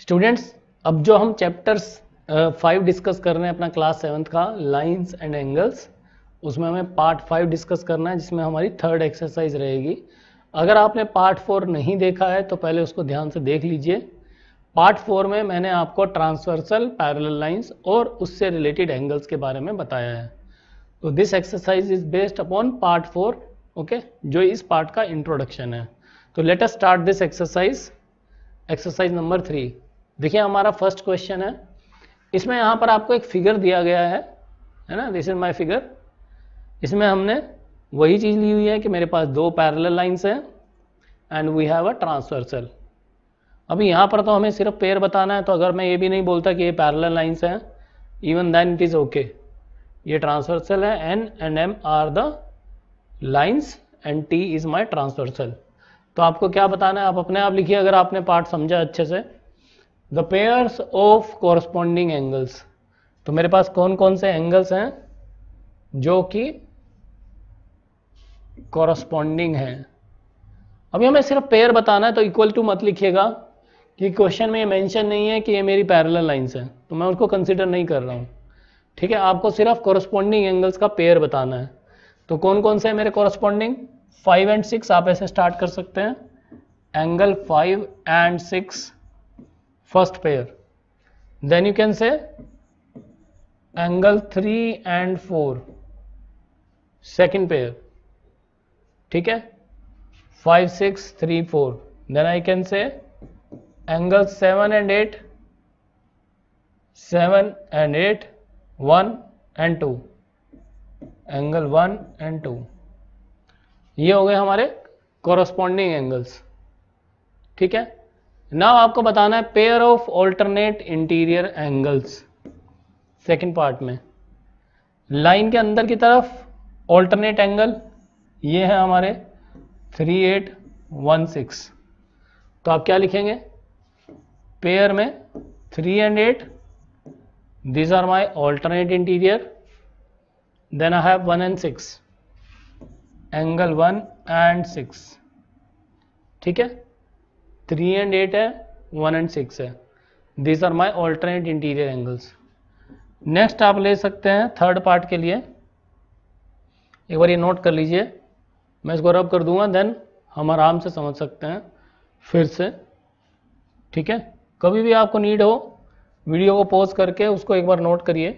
Students अब जो हम चैप्टर्स फाइव डिस्कस कर रहे हैं अपना क्लास सेवन्थ का लाइंस एंड एंगल्स उसमें हमें पार्ट फाइव डिस्कस करना है जिसमें हमारी थर्ड एक्सरसाइज रहेगी अगर आपने पार्ट फोर नहीं देखा है तो पहले उसको ध्यान से देख लीजिए पार्ट फोर में मैंने आपको ट्रांसवर्सल पैरेलल लाइंस और उससे रिलेटेड एंगल्स के बारे में बताया है तो this exercise is based upon part four okay जो इस पार्ट का इंट्रोडक्शन है तो let start this exercise exercise number three देखिए हमारा फर्स्ट क्वेश्चन है इसमें यहाँ पर आपको एक फिगर दिया गया है है ना दिस इज माई फिगर इसमें हमने वही चीज़ ली हुई है कि मेरे पास दो पैरल लाइंस हैं and we have a transversal अभी यहाँ पर तो हमें सिर्फ पेयर बताना है तो अगर मैं ये भी नहीं बोलता कि ये पैरल लाइन्स हैं even then it is okay ये ट्रांसवर्सल है N and M are the lines and T is my transversal तो आपको क्या बताना है आप अपने आप लिखिए अगर आपने पार्ट समझा अच्छे से the pairs of corresponding angles तो मेरे पास कौन कौन से एंगल्स हैं जो कि कॉरस्पॉन्डिंग हैं अभी हमें सिर्फ पेयर बताना है तो इक्वल टू मत लिखिएगा कि क्वेश्चन में ये मेंशन नहीं है कि ये मेरी पैरेलल लाइंस हैं तो मैं उसको कंसिडर नहीं कर रहा हूँ ठीक है आपको सिर्फ कॉरस्पॉन्डिंग एंगल्स का पेयर बताना है तो कौन कौन से है मेरे कॉरस्पॉन्डिंग फाइव एंड सिक्स आप ऐसे स्टार्ट कर सकते हैं angle five and six first pair then you can say angle 3 and 4 second pair theek hai 5 6 3 4 then i can say angle 7 and 8 7 and 8 1 and 2 angle 1 and 2 ये हो गए हमारे corresponding angles ठीक है नाउ आपको बताना है pair of alternate interior angles second part में लाइन के अंदर की तरफ ऑल्टरनेट एंगल ये है हमारे 3816 तो आप क्या लिखेंगे पेयर में 3 and 8 these are my alternate interior then I have 1 and 6 angle 1 and 6 ठीक है थ्री एंड एट है वन एंड सिक्स है this are my alternate interior angles next आप ले सकते हैं थर्ड पार्ट के लिए एक बार ये नोट कर लीजिए मैं इसको रब कर दूंगा देन हम आराम से समझ सकते हैं फिर से ठीक है कभी भी आपको नीड हो वीडियो को पॉज करके उसको एक बार नोट करिए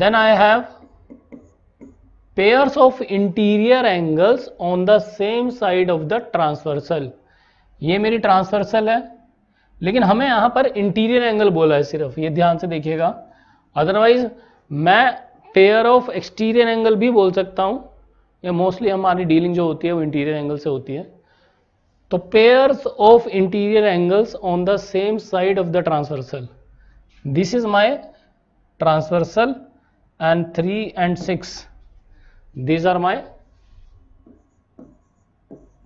then I have pairs of interior angles on the same side of the transversal ये मेरी ट्रांसवर्सल है लेकिन हमें यहां पर इंटीरियर एंगल बोला है सिर्फ ये ध्यान से देखिएगा अदरवाइज मैं पेयर ऑफ एक्सटीरियर एंगल भी बोल सकता हूं या मोस्टली हमारी डीलिंग जो होती है वो इंटीरियर एंगल से होती है तो pair of interior angles on the same side of the transversal this is my transversal and three and six these are my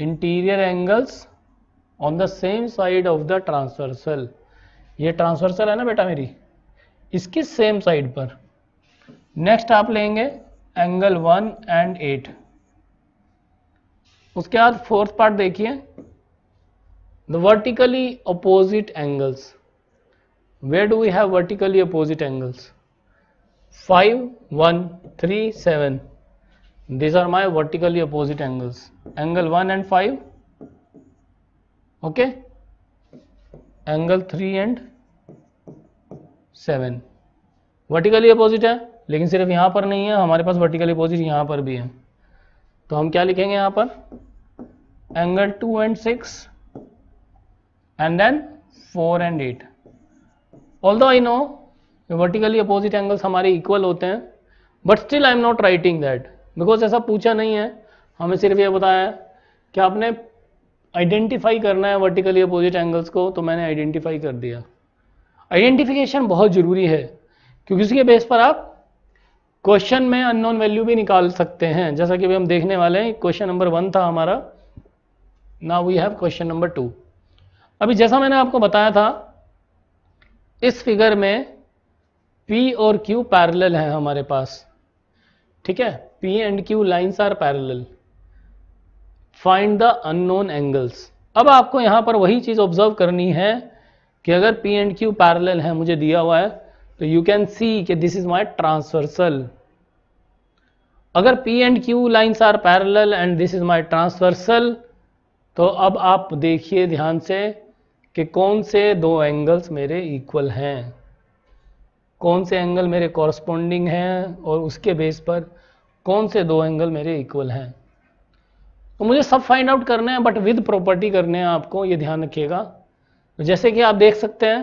interior angles on the same side of the transversal ये transversal है ना बेटा मेरी इसकी same side पर next आप लेंगे angle one and eight उसके बाद फोर्थ पार्ट देखिए the vertically opposite angles where do we have vertically opposite angles five one three seven these are my vertically opposite angles angle one and five okay angle three and seven vertically opposite है लेकिन सिर्फ यहां पर नहीं है हमारे पास vertically opposite यहां पर भी है तो हम क्या लिखेंगे यहां पर angle two and six and then four and eight all I know vertically opposite angles हमारे इक्वल होते हैं but still I am not writing that because ऐसा पूछा नहीं है हमें सिर्फ ये बताया कि आपने आइडेंटिफाई करना है वर्टिकली अपोजिट एंगल्स को तो मैंने आइडेंटिफाई कर दिया आइडेंटिफिकेशन बहुत ज़रूरी है क्योंकि उसके बेस पर आप क्वेश्चन में अननोन वैल्यू भी निकाल सकते हैं जैसा कि अभी हम देखने वाले हैं क्वेश्चन नंबर वन था हमारा ना we have question number two अभी जैसा मैंने आपको बताया था इस फिगर में P और Q पैरेलल है हमारे पास ठीक है P and Q lines are parallel find the unknown angles अब आपको यहां पर वही चीज़ ऑब्जर्व करनी है कि अगर पी एंड क्यू पैरेलल है मुझे दिया हुआ है तो यू कैन सी कि दिस इज माई ट्रांसवर्सल अगर P and Q lines are parallel and this is my transversal तो अब आप देखिए ध्यान से कि कौन से दो एंगल्स मेरे इक्वल हैं कौन से एंगल मेरे कॉरस्पोंडिंग हैं और उसके बेस पर कौन से दो एंगल मेरे इक्वल हैं तो मुझे सब फाइंड आउट करने हैं बट विद प्रॉपर्टी करने हैं आपको ये ध्यान रखिएगा तो जैसे कि आप देख सकते हैं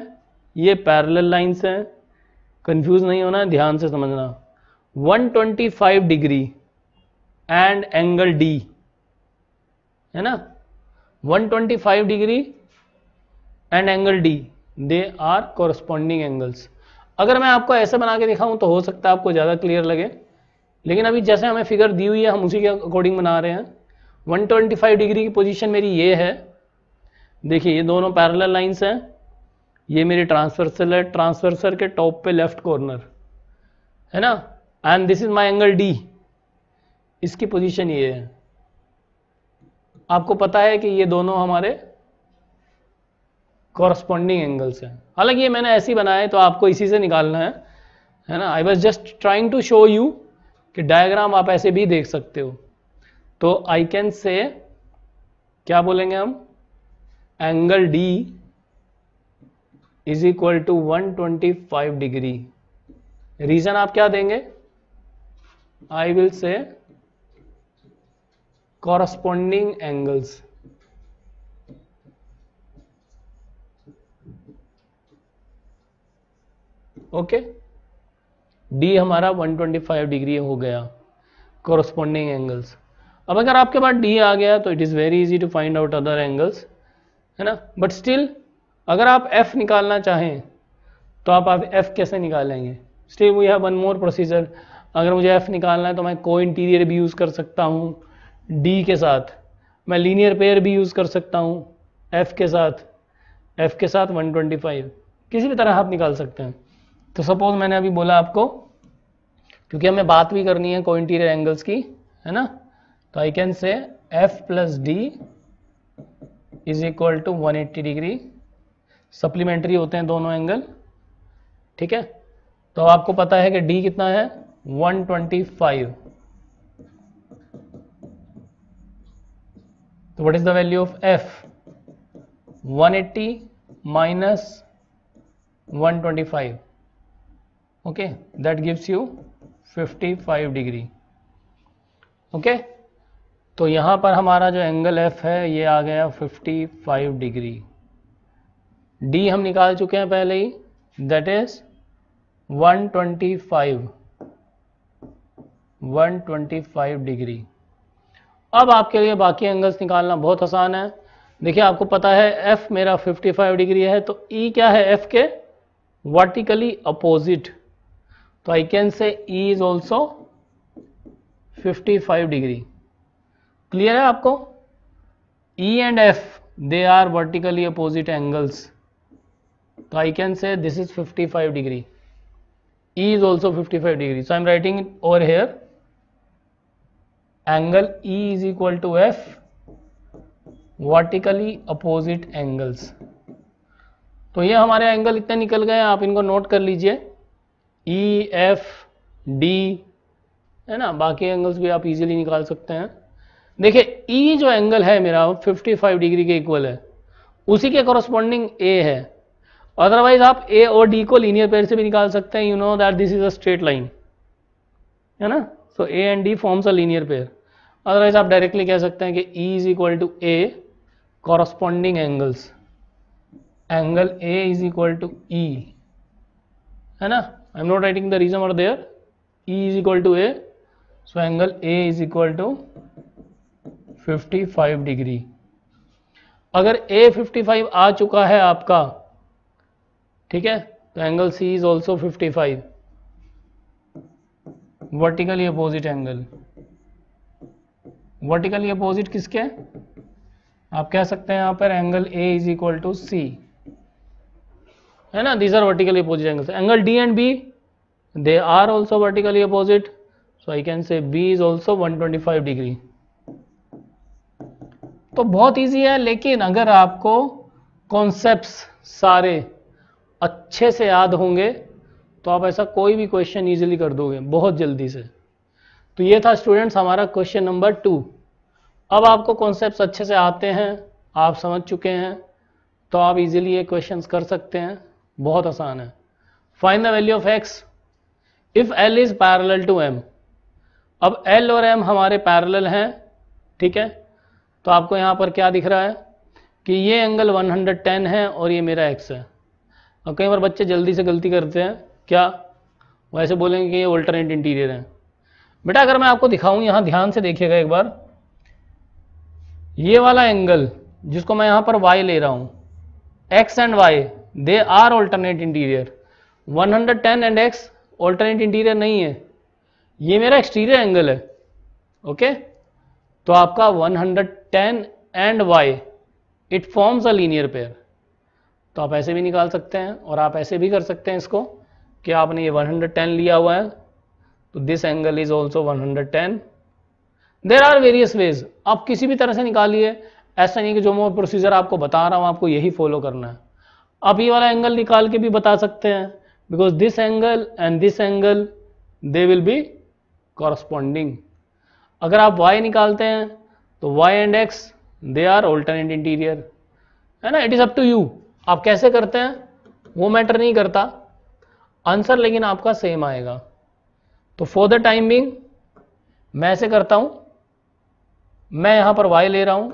ये पैरेलल लाइंस हैं कंफ्यूज नहीं होना है ध्यान से समझना 125 डिग्री एंड एंगल डी है ना 125 degree and angle D they are corresponding angles अगर मैं आपको ऐसे बना के दिखाऊं तो हो सकता है आपको ज़्यादा क्लियर लगे लेकिन अभी जैसे हमें फिगर दी हुई है हम उसी के अकॉर्डिंग बना रहे हैं 125 डिग्री की पोजीशन मेरी ये है देखिए ये दोनों पैरेलल लाइंस हैं ये मेरी ट्रांसवर्सल है ट्रांसफर्सर के टॉप पे लेफ्ट कॉर्नर है ना and this is my angle D इसकी पोजीशन ये है आपको पता है कि ये दोनों हमारे कॉरस्पॉन्डिंग एंगल्स हैं हालांकि ये मैंने ऐसे ही बनाया है तो आपको इसी से निकालना है है ना I was just trying to show you कि डायग्राम आप ऐसे भी देख सकते हो तो आई कैन से क्या बोलेंगे हम angle D is equal to 125 degree reason आप क्या देंगे I will say corresponding angles okay okay? D हमारा 125 डिग्री हो गया कॉरस्पॉन्डिंग एंगल्स अब अगर आपके पास डी आ गया तो it is very easy to find out other angles है ना बट स्टिल अगर आप एफ निकालना चाहें तो आप आप एफ कैसे निकालेंगे still we have one more procedure अगर मुझे एफ निकालना है तो मैं को इंटीरियर भी यूज़ कर सकता हूँ डी के साथ मैं लीनियर पेयर भी यूज़ कर सकता हूँ एफ के साथ एफ के साथ 125 किसी भी तरह आप निकाल सकते हैं तो सपोज मैंने अभी बोला आपको क्योंकि हमें बात भी करनी है को इंटीरियर एंगल्स की है ना तो I can say F plus D is equal to 180 degree supplementary होते हैं दोनों एंगल ठीक है तो आपको पता है कि डी कितना है 125 तो what is the value of F 180 minus 125 okay that gives fifty 55 degree okay तो यहाँ पर हमारा जो एंगल एफ है ये आ गया 55 डिग्री डी हम निकाल चुके हैं पहले ही दैट इज 125 125 डिग्री अब आपके लिए बाकी एंगल्स निकालना बहुत आसान है देखिए आपको पता है एफ मेरा 55 डिग्री है तो E क्या है एफ के वर्टिकली अपोजिट तो I can say E is also 55 degree clear है आपको E and F they are vertically opposite angles तो I can say this is 55 degree E is also fifty five degree so I am writing over here angle E is equal to F vertically opposite angles तो ये हमारे angle इतने निकल गए आप इनको note कर लीजिए ई एफ डी है ना बाकी एंगल्स भी आप इजीली निकाल सकते हैं देखिए ई e जो एंगल है मेरा 55 डिग्री के इक्वल है उसी के कॉरस्पॉन्डिंग ए है अदरवाइज आप ए और डी को लीनियर पेयर से भी निकाल सकते हैं you know that this is a straight line है ना so A and D forms a linear pair otherwise आप डायरेक्टली कह सकते हैं कि E is equal to A corresponding angles angle A is equal to E है ना I am not writing the reason और there E is equal to A so angle A is equal to 55 degree अगर A 55 आ चुका है आपका ठीक है तो angle C is also 55 vertically opposite angle vertically opposite किसके आप कह सकते हैं यहां पर angle A is equal to C है ना these are vertically opposite angle angle D and B they are also vertically opposite can say B is also one twenty 125 degree तो बहुत इजी है लेकिन अगर आपको कॉन्सेप्ट्स सारे अच्छे से याद होंगे तो आप ऐसा कोई भी क्वेश्चन इजीली कर दोगे बहुत जल्दी से तो ये था स्टूडेंट्स हमारा क्वेश्चन नंबर टू अब आपको कॉन्सेप्ट अच्छे से आते हैं आप समझ चुके हैं तो आप इजीली ये क्वेश्चन कर सकते हैं बहुत आसान है find the value of X if L is parallel to M अब एल और एम हमारे पैरल हैं ठीक है तो आपको यहाँ पर क्या दिख रहा है कि ये एंगल 110 है और ये मेरा एक्स है और कई बार बच्चे जल्दी से गलती करते हैं क्या वैसे बोलेंगे कि ये ऑल्टरनेट इंटीरियर है बेटा अगर मैं आपको दिखाऊं यहाँ ध्यान से देखिएगा एक बार ये वाला एंगल जिसको मैं यहाँ पर y ले रहा हूँ x and y they are alternate interior 110 and x alternate interior नहीं है ये मेरा एक्सटीरियर एंगल है ओके तो आपका 110 ten and Y it forms a linear pair तो आप ऐसे भी निकाल सकते हैं और आप ऐसे भी कर सकते हैं इसको कि आपने ये 110 लिया हुआ है तो this angle is also 110 there are various ways आप किसी भी तरह से निकालिए ऐसा नहीं कि जो मैं प्रोसीजर आपको बता रहा हूँ आपको यही फॉलो करना है आप ये वाला एंगल निकाल के भी बता सकते हैं because this angle and this angle they will be corresponding अगर आप वाई निकालते हैं तो y and x they are alternate interior है ना it is up to you आप कैसे करते हैं वो मैटर नहीं करता आंसर लेकिन आपका सेम आएगा तो फॉर द टाइम बिंग मैं ऐसे करता हूं मैं यहां पर y ले रहा हूं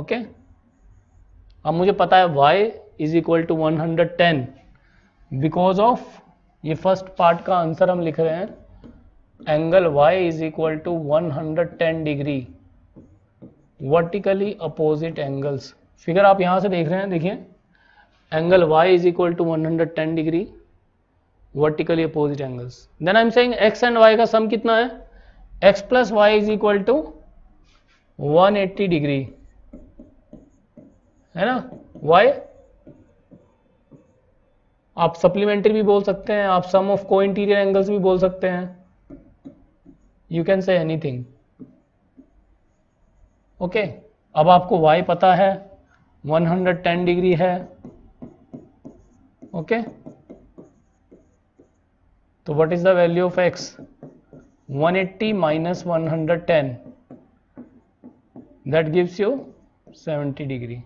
ओके अब मुझे पता है y is equal to one hundred ten because of ये फर्स्ट पार्ट का आंसर हम लिख रहे हैं angle y is equal to one hundred ten degree vertically opposite angles figure आप यहां से देख रहे हैं देखिए angle y is equal to 110 degree vertically opposite angles then I am saying x and y का सम कितना है x plus Y is equal to 180 degree है ना y आप सप्लीमेंट्री भी बोल सकते हैं आप सम ऑफ को इंटीरियर एंगल्स भी बोल सकते हैं you can say anything okay अब आपको y पता है 110 डिग्री है ओके तो what is the value of x 180 eighty minus one that gives you 70 degree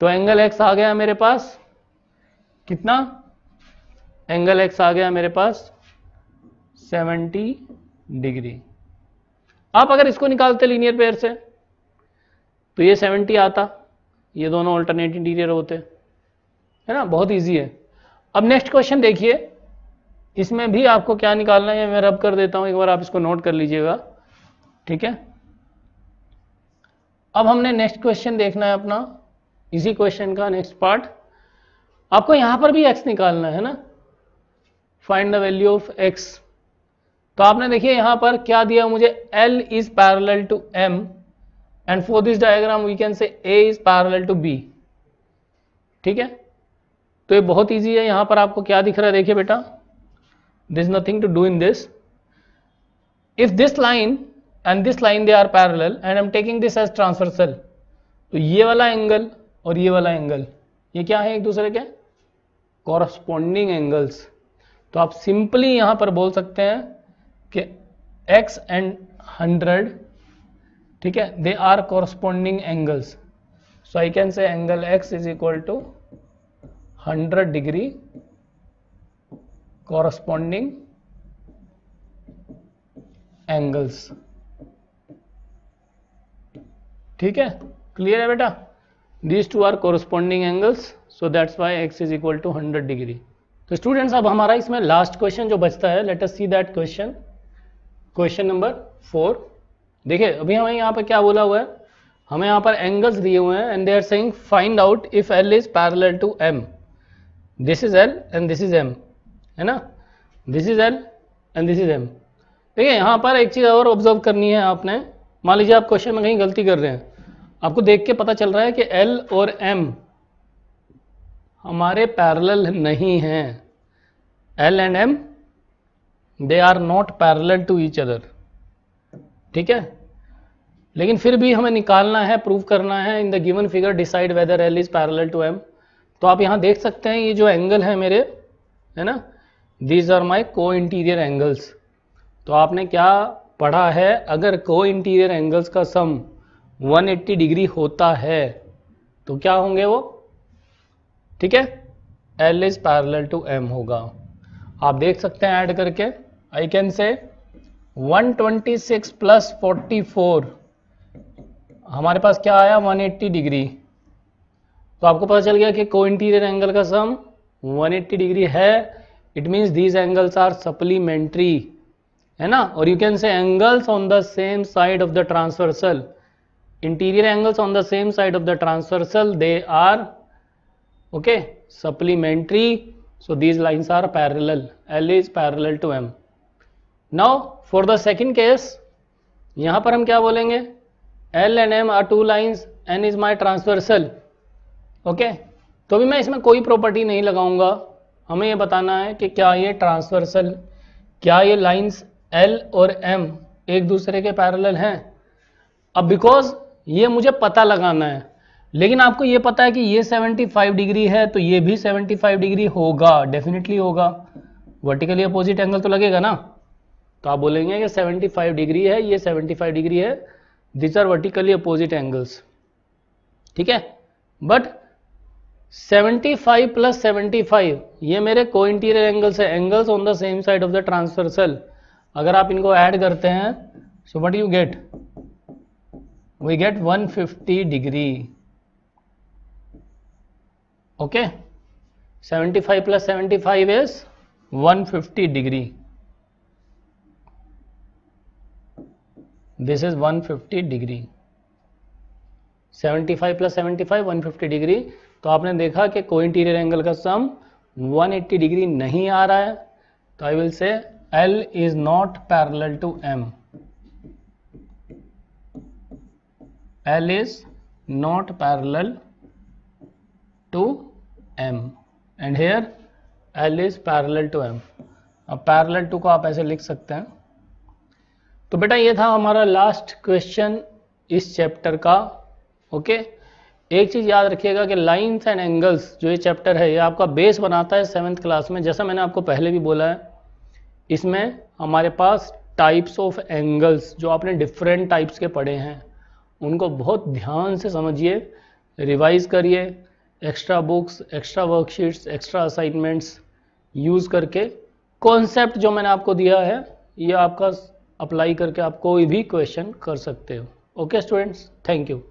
तो एंगल x आ गया मेरे पास कितना एंगल x आ गया मेरे पास 70 डिग्री आप अगर इसको निकालते लीनियर पेयर से तो ये 70 आता ये दोनों ऑल्टरनेट इंटीरियर होते है ना बहुत इजी है अब नेक्स्ट क्वेश्चन देखिए इसमें भी आपको क्या निकालना है मैं रब कर देता हूं एक बार आप इसको नोट कर लीजिएगा ठीक है अब हमने नेक्स्ट क्वेश्चन देखना है अपना इसी क्वेश्चन का नेक्स्ट पार्ट आपको यहां पर भी एक्स निकालना है ना find the value of X तो आपने देखिए यहां पर क्या दिया मुझे L is parallel to M and for this diagram we can say A is parallel to B ठीक है तो ये बहुत इजी है यहां पर आपको क्या दिख रहा है देखिए बेटा this nothing to do in this if this line and this line they are parallel and I am taking this as transversal तो ये वाला एंगल और ये वाला एंगल ये क्या है एक दूसरे के कॉरस्पॉन्डिंग एंगल्स तो आप सिंपली यहां पर बोल सकते हैं कि x एंड ठीक है they are corresponding angles so I can say angle X is equal to hundred degree corresponding angles ठीक है क्लियर है बेटा these two are corresponding angles so that's why X is equal to hundred degree तो students अब हमारा इसमें last question जो बचता है let us see that question question number four देखिए अभी हमें यहाँ पर क्या बोला हुआ है हमें यहाँ पर एंगल्स दिए हुए हैं and they are saying find out if L is parallel to M this is L and this is M है ना this is L and this is M देखिए यहाँ पर एक चीज़ और ऑब्जर्व करनी है आपने मान लीजिए आप क्वेश्चन में कहीं गलती कर रहे हैं आपको देख के पता चल रहा है कि एल और एम हमारे पैरल नहीं हैं L and M they are not parallel to each other ठीक है लेकिन फिर भी हमें निकालना है प्रूव करना है in the given figure decide whether L is parallel to M तो आप यहां देख सकते हैं ये जो एंगल है मेरे है ना दीज आर माई को इंटीरियर एंगल्स तो आपने क्या पढ़ा है अगर को इंटीरियर एंगल्स का सम 180 डिग्री होता है तो क्या होंगे वो ठीक है L is parallel to M होगा आप देख सकते हैं ऐड करके आई कैन से 126 प्लस 44 हमारे पास क्या आया 180 डिग्री तो आपको पता चल गया कि को इंटीरियर एंगल का सम 180 डिग्री है it means these angles are supplementary है ना और you can say angles on the same side of the transversal interior angles on the same side of the transversal they are okay supplementary so these lines are parallel L is parallel to M now for the second case यहां पर हम क्या बोलेंगे L and M are two lines N is my transversal okay तो भी मैं इसमें कोई प्रॉपर्टी नहीं लगाऊंगा हमें यह बताना है कि क्या ये ट्रांसवर्सल क्या ये लाइन्स एल और एम एक दूसरे के पैरल हैं अब बिकॉज ये मुझे पता लगाना है लेकिन आपको ये पता है कि ये 75 डिग्री है तो ये भी 75 डिग्री होगा डेफिनेटली होगा वर्टिकली अपोजिट एंगल तो लगेगा ना तो आप बोलेंगे कि 75 डिग्री है ये 75 डिग्री है this are vertically opposite angles ठीक है बट 75 प्लस सेवेंटी ये मेरे को इंटीरियर एंगल्स है angles on the same side of the transversal अगर आप इनको ऐड करते हैं so what you get we get 150 degree okay 75 plus five is fifty degree this is 150 degree 75 plus 75 150 degree तो आपने देखा कि को इंटीरियर एंगल का सम 180 डिग्री नहीं आ रहा है तो I will say L is not parallel to M L is not parallel to M and here L is parallel to M अब पैरल टू को आप ऐसे लिख सकते हैं तो बेटा ये था हमारा लास्ट क्वेश्चन इस चैप्टर का ओके एक चीज़ याद रखिएगा कि लाइन्स एंड एंगल्स जो ये चैप्टर है ये आपका बेस बनाता है सेवन्थ क्लास में जैसा मैंने आपको पहले भी बोला है इसमें हमारे पास टाइप्स ऑफ एंगल्स जो आपने डिफरेंट टाइप्स के पढ़े हैं उनको बहुत ध्यान से समझिए रिवाइज करिए extra books extra worksheets extra assignments use करके कॉन्सेप्ट जो मैंने आपको दिया है ये आपका अप्लाई करके आप कोई भी क्वेश्चन कर सकते हो ओके स्टूडेंट्स थैंक यू